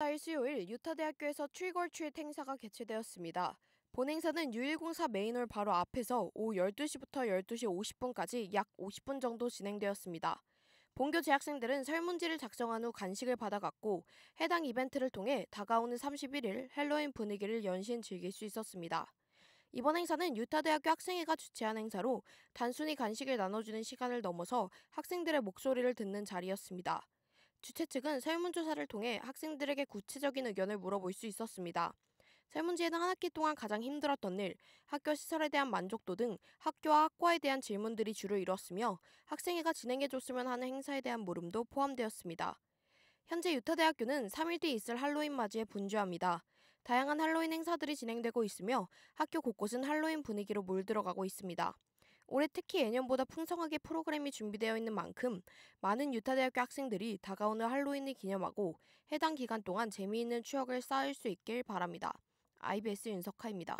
4일 수요일 유타대학교에서 트리걸트릿 행사가 개최되었습니다. 본 행사는 유일공사 메인홀 바로 앞에서 오후 12시부터 12시 50분까지 약 50분 정도 진행되었습니다. 본교 재학생들은 설문지를 작성한 후 간식을 받아갔고 해당 이벤트를 통해 다가오는 31일 헬로윈 분위기를 연신 즐길 수 있었습니다. 이번 행사는 유타대학교 학생회가 주최한 행사로 단순히 간식을 나눠주는 시간을 넘어서 학생들의 목소리를 듣는 자리였습니다. 주최 측은 설문조사를 통해 학생들에게 구체적인 의견을 물어볼 수 있었습니다. 설문지에는 한 학기 동안 가장 힘들었던 일, 학교 시설에 대한 만족도 등 학교와 학과에 대한 질문들이 주를 이뤘으며 학생회가 진행해줬으면 하는 행사에 대한 물음도 포함되었습니다. 현재 유타대학교는 3일 뒤 있을 할로윈 맞이에 분주합니다. 다양한 할로윈 행사들이 진행되고 있으며 학교 곳곳은 할로윈 분위기로 물들어가고 있습니다. 올해 특히 예년보다 풍성하게 프로그램이 준비되어 있는 만큼 많은 유타대학교 학생들이 다가오는 할로윈을 기념하고 해당 기간 동안 재미있는 추억을 쌓을 수 있길 바랍니다. IBS 윤석하입니다.